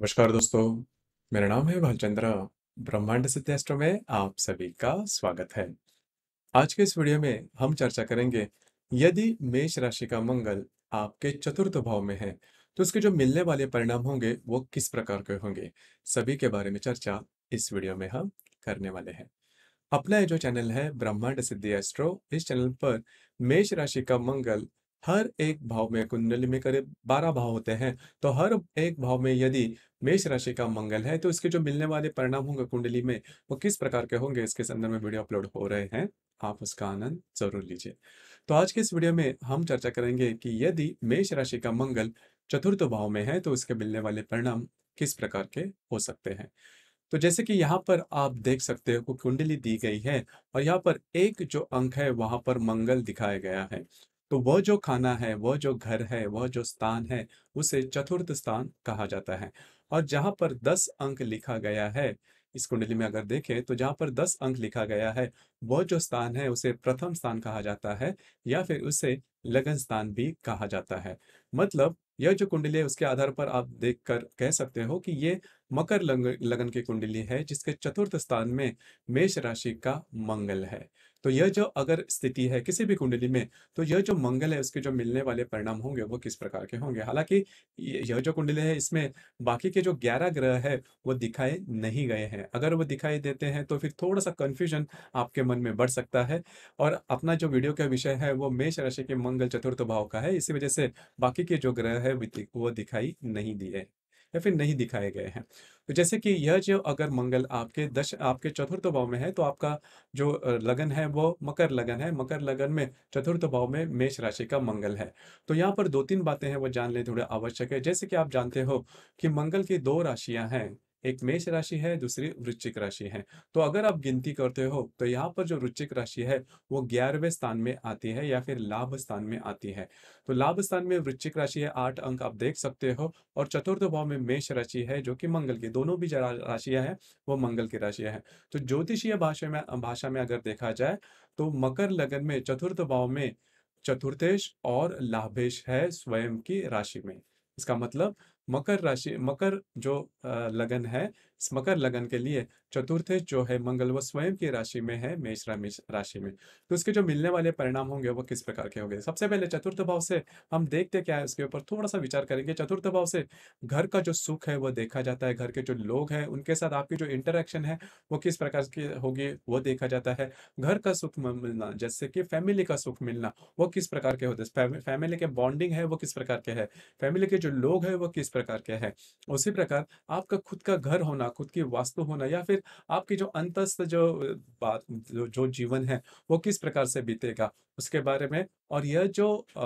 नमस्कार दोस्तों मेरा नाम है भालचंद्रा ब्रह्मांड सिद्धेस्ट्रो में आप सभी का स्वागत है आज के इस वीडियो में हम चर्चा करेंगे यदि मेष राशि का मंगल आपके चतुर्थ भाव में है तो उसके जो मिलने वाले परिणाम होंगे वो किस प्रकार के होंगे सभी के बारे में चर्चा इस वीडियो में हम करने वाले हैं अपना जो चैनल है ब्रह्मांड सिद्धि एस्ट्रो इस चैनल पर मेष राशि का मंगल हर एक भाव में कुंडली में करीब बारह भाव होते हैं तो हर एक भाव में यदि मेष राशि का मंगल है तो इसके जो मिलने वाले परिणाम होंगे कुंडली में वो किस प्रकार के होंगे इसके संदर्भ में वीडियो अपलोड हो रहे हैं आप उसका आनंद जरूर लीजिए तो आज के इस वीडियो में हम चर्चा करेंगे कि यदि मेष राशि का मंगल चतुर्थ भाव में है तो उसके मिलने वाले परिणाम किस प्रकार के हो सकते हैं तो जैसे कि यहाँ पर आप देख सकते हो कुंडली दी गई है और यहाँ पर एक जो अंक है वहां पर मंगल दिखाया गया है तो वह जो खाना है वह जो घर है वह जो स्थान है उसे चतुर्थ स्थान कहा जाता है और जहां पर दस अंक लिखा गया है इस कुंडली में अगर देखें तो जहाँ पर दस अंक लिखा गया है वह जो स्थान है उसे प्रथम स्थान कहा जाता है या फिर उसे लगन स्थान भी कहा जाता है मतलब यह जो कुंडली है उसके आधार पर आप देख कर कह सकते हो कि ये मकर लग, लगन की कुंडली है जिसके चतुर्थ स्थान में मेष राशि का मंगल है तो यह जो अगर स्थिति है किसी भी कुंडली में तो यह जो मंगल है उसके जो मिलने वाले परिणाम होंगे वो किस प्रकार के होंगे हालांकि यह जो कुंडली है इसमें बाकी के जो ग्यारह ग्रह है वो दिखाए नहीं गए हैं अगर वो दिखाई देते हैं तो फिर थोड़ा सा कन्फ्यूजन आपके मन में बढ़ सकता है और अपना जो वीडियो का विषय है वो मेष राशि के मंगल चतुर्थ भाव का है इसी वजह से बाकी के जो ग्रह है वो दिखाई नहीं दिए या फिर नहीं दिखाए गए हैं तो जैसे कि यह जो अगर मंगल आपके दश आपके चतुर्थ भाव में है तो आपका जो लगन है वो मकर लगन है मकर लगन में चतुर्थ भाव में मेष राशि का मंगल है तो यहाँ पर दो तीन बातें हैं वो जान ले थोड़े आवश्यक है जैसे कि आप जानते हो कि मंगल की दो राशियां हैं एक मेष राशि है दूसरी वृश्चिक राशि है तो अगर आप गिनती करते हो तो यहाँ पर जो वृश्चिक राशि है वो ग्यारहवें स्थान में आती है या फिर लाभ स्थान में आती है तो लाभ स्थान में वृश्चिक राशि है आठ अंक आप देख सकते हो और चतुर्थ भाव में मेष राशि है जो कि मंगल की दोनों भी राशियां हैं वो मंगल की राशियां हैं तो ज्योतिषीय भाषा में भाषा में अगर देखा जाए तो मकर लगन में चतुर्थ भाव में चतुर्थेश और लाभेश है स्वयं की राशि में इसका मतलब मकर राशि मकर जो लगन है मकर लगन के लिए चतुर्थ जो है मंगल वो स्वयं की राशि में है मेष राशि में तो उसके जो मिलने वाले परिणाम होंगे वो किस प्रकार के होंगे सबसे पहले चतुर्थ भाव से हम देखते क्या है उसके ऊपर थोड़ा सा विचार करेंगे चतुर्थ भाव से घर का जो सुख है वो देखा जाता है घर के जो लोग हैं उनके साथ आपकी जो इंटरेक्शन है वो किस प्रकार की होगी वो देखा जाता है घर का सुख मिलना जैसे कि फैमिली का सुख मिलना वो किस प्रकार के होते फैमिली के बॉन्डिंग है वो किस प्रकार के है फैमिली के जो लोग है वो किस प्रकार के हैं उसी प्रकार आपका खुद का घर होना खुद की वास्तु होना या फिर आपके जो अंतस्थ जो बात जो, जो जीवन है वो किस प्रकार से बीतेगा उसके बारे में और यह जो आ,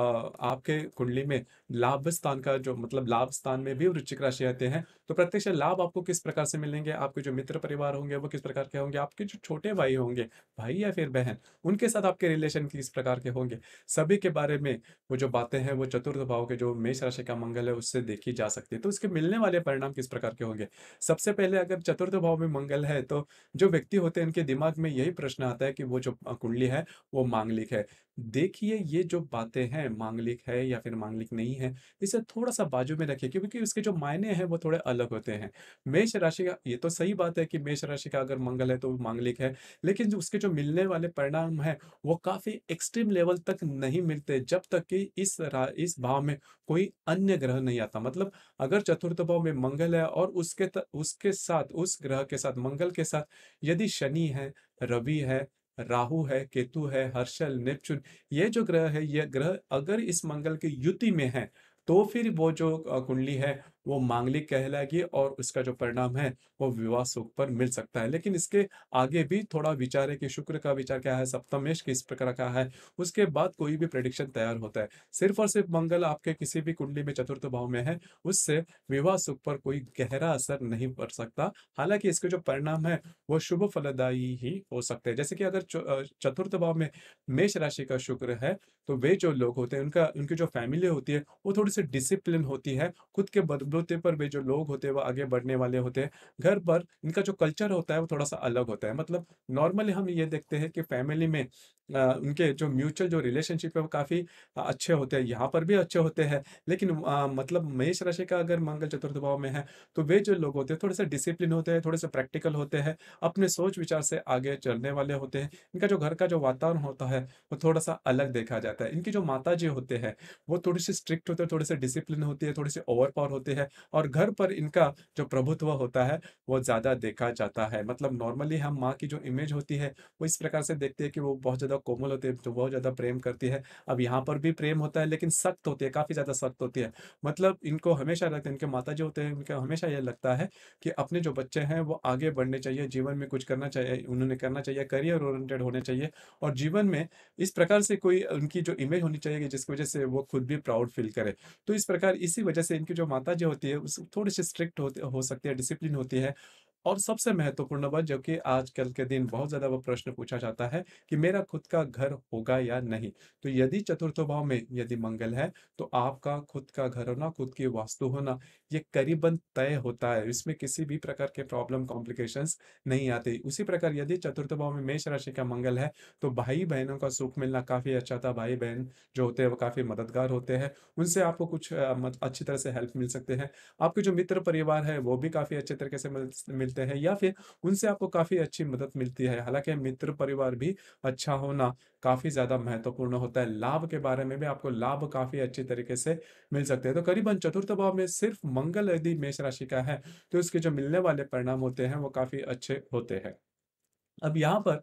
आपके कुंडली में लाभ स्थान का जो मतलब लाभ स्थान में भी वृश्चिक राशि आते हैं तो प्रत्यक्ष लाभ आपको किस प्रकार से मिलेंगे आपके जो मित्र परिवार होंगे वो किस प्रकार के होंगे आपके जो छोटे भाई होंगे भाई या फिर बहन उनके साथ आपके रिलेशन किस प्रकार के होंगे सभी के बारे में वो जो बातें हैं वो चतुर्थ भाव के जो मेष राशि का मंगल है उससे देखी जा सकती सकती है तो इसके मिलने वाले परिणाम किस प्रकार के होंगे सबसे पहले अगर चतुर्थ भाव में मंगल है तो जो व्यक्ति होते हैं इनके दिमाग में यही प्रश्न आता है कि वो जो कुंडली है वो मांगलिक है देखिए ये जो बातें हैं मांगलिक है या फिर मांगलिक नहीं है इसे थोड़ा सा बाजू में रखिए क्योंकि उसके जो मायने हैं वो थोड़े अलग होते हैं मेष राशि का ये तो सही बात है कि मेष राशि का अगर मंगल है तो मांगलिक है लेकिन जो उसके जो मिलने वाले परिणाम हैं वो काफ़ी एक्सट्रीम लेवल तक नहीं मिलते जब तक कि इस इस भाव में कोई अन्य ग्रह नहीं आता मतलब अगर चतुर्थ भाव में मंगल है और उसके त, उसके साथ उस ग्रह के साथ मंगल के साथ यदि शनि है रवि है राहु है केतु है हर्षल नेपचून ये जो ग्रह है ये ग्रह अगर इस मंगल की युति में है तो फिर वो जो कुंडली है वो मांगलिक कहलाएगी और उसका जो परिणाम है वो विवाह सुख पर मिल सकता है लेकिन इसके आगे भी थोड़ा विचार है कि शुक्र का विचार क्या है सप्तमेश किस प्रकार का है उसके बाद कोई भी प्रडिक्शन तैयार होता है सिर्फ और सिर्फ मंगल आपके किसी भी कुंडली में चतुर्थ भाव में है उससे विवाह सुख पर कोई गहरा असर नहीं पड़ सकता हालांकि इसके जो परिणाम है वो शुभ फलदायी ही हो सकते हैं जैसे कि अगर चतुर्थ भाव में मेष राशि का शुक्र है तो वे जो लोग होते हैं उनका उनकी जो फैमिली होती है वो थोड़ी सी डिसिप्लिन होती है खुद के होते पर भी जो लोग होते हैं वो आगे बढ़ने वाले होते हैं घर पर इनका जो कल्चर होता है वो थोड़ा सा अलग होता है मतलब नॉर्मली हम ये देखते हैं कि फैमिली में उनके जो म्यूचुअल जो रिलेशनशिप है वो काफ़ी अच्छे होते हैं यहाँ पर भी अच्छे होते हैं लेकिन आ, मतलब महेश राशि का अगर मंगल चतुर्थ भाव में है तो वे जो लोग होते हैं थोड़े से डिसिप्लिन होते हैं थोड़े से प्रैक्टिकल होते हैं अपने सोच विचार से आगे चलने वाले होते हैं इनका जो घर का जो वातावरण होता है वो थोड़ा सा अलग देखा जाता है इनकी जो माता जी होते हैं वो थोड़ी सी स्ट्रिक्ट होते हैं थोड़े से डिसिप्लिन होती है थोड़ी से ओवर पावर होते हैं और घर पर इनका जो प्रभुत्व होता है वो ज़्यादा देखा जाता है मतलब नॉर्मली हम माँ की जो इमेज होती है वो इस प्रकार से देखते हैं कि वो बहुत ज़्यादा ज़्यादा कोमल होती है जो बहुत ज़्यादा प्रेम करती है अब यहाँ पर भी प्रेम होता है लेकिन सख्त होती है काफ़ी ज़्यादा सख्त होती है मतलब इनको हमेशा लगता है इनके माता जो होते हैं इनका हमेशा यह लगता है कि अपने जो बच्चे हैं वो आगे बढ़ने चाहिए जीवन में कुछ करना चाहिए उन्होंने करना चाहिए करियर ओरियंटेड होने चाहिए और जीवन में इस प्रकार से कोई उनकी जो इमेज होनी चाहिए जिसकी वजह से वो खुद भी प्राउड फील करे तो इस प्रकार इसी वजह से इनकी जो माता जी होती है थोड़ी सी स्ट्रिक्ट हो सकती है डिसिप्लिन होती है और सबसे महत्वपूर्ण बात जो कि आजकल के दिन बहुत ज़्यादा वो प्रश्न पूछा जाता है कि मेरा खुद का घर होगा या नहीं तो यदि चतुर्थ भाव में यदि मंगल है तो आपका खुद का घर होना खुद की वास्तु होना ये करीबन तय होता है इसमें किसी भी प्रकार के प्रॉब्लम कॉम्प्लिकेशन नहीं आते उसी प्रकार यदि चतुर्थ भाव में मेष राशि का मंगल है तो भाई बहनों का सुख मिलना काफ़ी अच्छा था भाई बहन जो होते हैं वो काफ़ी मददगार होते हैं उनसे आपको कुछ अच्छी तरह से हेल्प मिल सकते हैं आपके जो मित्र परिवार है वो भी काफ़ी अच्छे तरीके से मिल मिलते हैं या फिर उनसे आपको काफ़ी अच्छी मदद मिलती है हालांकि मित्र परिवार भी अच्छा होना काफ़ी ज़्यादा महत्वपूर्ण होता है लाभ के बारे में भी आपको लाभ काफ़ी अच्छे तरीके से मिल सकते हैं तो करीबन चतुर्थ भाव में सिर्फ मंगल यदि मेष राशि का है तो उसके जो मिलने वाले परिणाम होते हैं वो काफ़ी अच्छे होते हैं अब यहाँ पर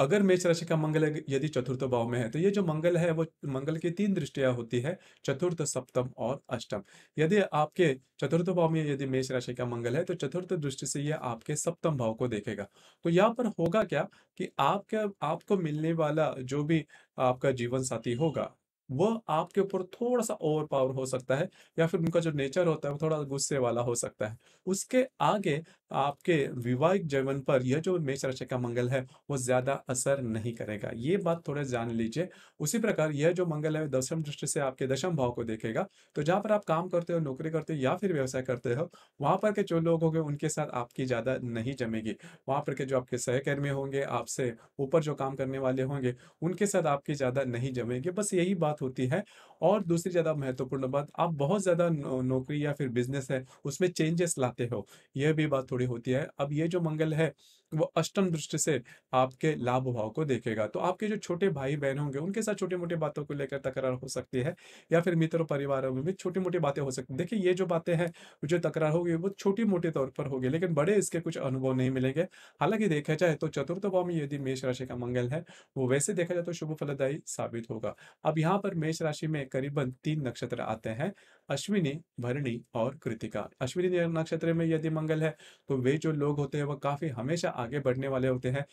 अगर मेष राशि का मंगल यदि चतुर्थ भाव में है तो ये जो मंगल है वो मंगल की तीन दृष्टिया होती है चतुर्थ सप्तम और अष्टम यदि आपके चतुर्थ भाव में यदि मेष राशि का मंगल है तो चतुर्थ दृष्टि से ये आपके सप्तम भाव को देखेगा तो यहाँ पर होगा क्या कि आपके आपको मिलने वाला जो भी आपका जीवन साथी होगा वह आपके ऊपर थोड़ा सा ओवर पावर हो सकता है या फिर उनका जो नेचर होता है वो थोड़ा गुस्से वाला हो सकता है उसके आगे आपके विवाहिक जीवन पर यह जो मेष राशि का मंगल है वो ज्यादा असर नहीं करेगा ये बात थोड़ा जान लीजिए उसी प्रकार यह जो मंगल है दशम दृष्टि से आपके दशम भाव को देखेगा तो जहाँ पर आप काम करते हो नौकरी करते हो या फिर व्यवसाय करते हो वहां पर के जो लोग होंगे उनके साथ आपकी ज्यादा नहीं जमेगी वहां पर के जो आपके सहकर्मी होंगे आपसे ऊपर जो काम करने वाले होंगे उनके साथ आपकी ज्यादा नहीं जमेगी बस यही बात होती है और दूसरी ज्यादा महत्वपूर्ण बात आप बहुत ज्यादा नौकरी या फिर बिजनेस है उसमें चेंजेस लाते हो यह भी बात थोड़ी होती है अब ये जो मंगल है वो अष्टम दृष्टि से आपके लाभ भाव को देखेगा तो आपके जो छोटे भाई बहन होंगे उनके साथ छोटी मोटी बातों को लेकर तकरार हो सकती है या फिर मित्रों परिवारों में भी छोटी मोटी बातें हो सकती है देखिए ये जो बातें हैं जो तकरार होगी वो छोटी मोटे तौर पर होगी लेकिन बड़े इसके कुछ अनुभव नहीं मिलेंगे हालांकि देखा जाए तो चतुर्थ भाव में यदि मेष राशि का मंगल है वो वैसे देखा जाए तो शुभ फलदायी साबित होगा अब यहाँ पर मेष राशि में करीबन तीन नक्षत्र आते हैं अश्विनी भरणी और कृतिका अश्विनी नक्षत्र में यदि मंगल है तो वे जो लोग होते हैं वह काफी हमेशा आगे बढ़ने वाले होते हैं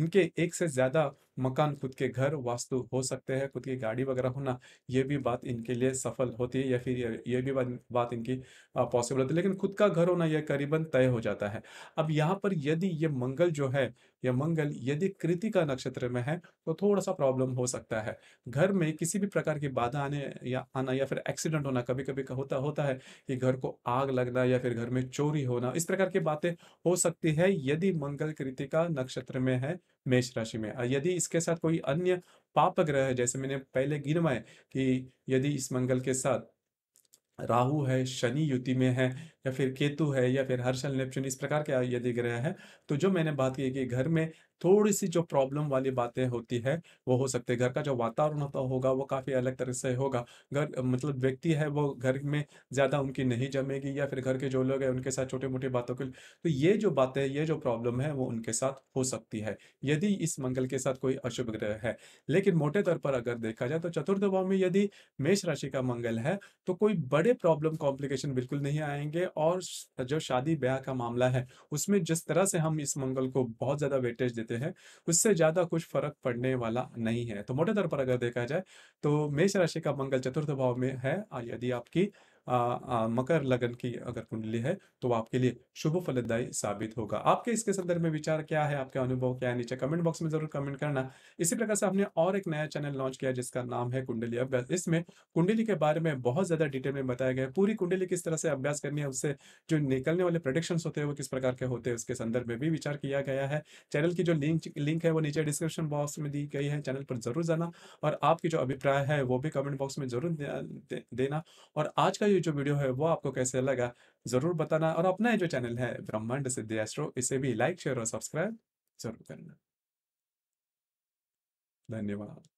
इनके एक से ज्यादा मकान खुद के घर वास्तु हो सकते हैं खुद की गाड़ी वगैरह होना ये भी बात इनके लिए सफल होती है या फिर ये भी बात बात इनकी पॉसिबल होती है लेकिन खुद का घर होना यह करीबन तय हो जाता है अब यहाँ पर यदि ये मंगल जो है यह मंगल यदि कृतिका नक्षत्र में है तो थोड़ा सा प्रॉब्लम हो सकता है घर में किसी भी प्रकार की बाधा आने या आना या फिर एक्सीडेंट होना कभी कभी होता होता है कि घर को आग लगना या फिर घर में चोरी होना इस प्रकार की बातें हो सकती है यदि मंगल कृतिका नक्षत्र में है मेष राशि में यदि इसके साथ कोई अन्य पाप ग्रह है जैसे मैंने पहले गिनवाए कि यदि इस मंगल के साथ राहु है शनि युति में है या फिर केतु है या फिर हर्षल नेपच्यून इस प्रकार के यदि ग्रह है तो जो मैंने बात की कि घर में थोड़ी सी जो प्रॉब्लम वाली बातें होती है वो हो सकते हैं घर का जो वातावरण होता होगा वो काफ़ी अलग तरह से होगा घर मतलब व्यक्ति है वो घर में ज़्यादा उनकी नहीं जमेगी या फिर घर के जो लोग हैं उनके साथ छोटी मोटी बातों के तो ये जो बातें ये जो प्रॉब्लम है वो उनके साथ हो सकती है यदि इस मंगल के साथ कोई अशुभ ग्रह है लेकिन मोटे तौर पर अगर देखा जाए तो चतुर्थ भाव में यदि मेष राशि का मंगल है तो कोई बड़े प्रॉब्लम कॉम्प्लिकेशन बिल्कुल नहीं आएंगे और जो शादी ब्याह का मामला है उसमें जिस तरह से हम इस मंगल को बहुत ज़्यादा वेटेज देते होते हैं उससे ज़्यादा कुछ फर्क पड़ने वाला नहीं है तो मोटे तौर पर अगर देखा जाए तो मेष राशि का मंगल चतुर्थ भाव में है यदि आपकी आ, आ, मकर लगन की अगर कुंडली है तो आपके लिए शुभ फलदायी साबित होगा आपके इसके संदर्भ में विचार क्या है आपके अनुभव क्या है नीचे कमेंट बॉक्स में जरूर कमेंट करना इसी प्रकार से हमने और एक नया चैनल लॉन्च किया जिसका नाम है कुंडली अभ्यास इसमें कुंडली के बारे में बहुत ज्यादा डिटेल में बताया गया है पूरी कुंडली किस तरह से अभ्यास करनी है उससे जो निकलने वाले प्रोडिक्शन होते हैं वो किस प्रकार के होते हैं उसके संदर्भ में भी विचार किया गया है चैनल की जो लिंक लिंक है वो नीचे डिस्क्रिप्शन बॉक्स में दी गई है चैनल पर जरूर जाना और आपकी जो अभिप्राय है वो भी कमेंट बॉक्स में जरूर देना और आज का ये जो वीडियो है वो आपको कैसे लगा ज़रूर बताना और अपना जो चैनल है ब्रह्मांड सिद्धि एस्ट्रो इसे भी लाइक शेयर और सब्सक्राइब जरूर करना धन्यवाद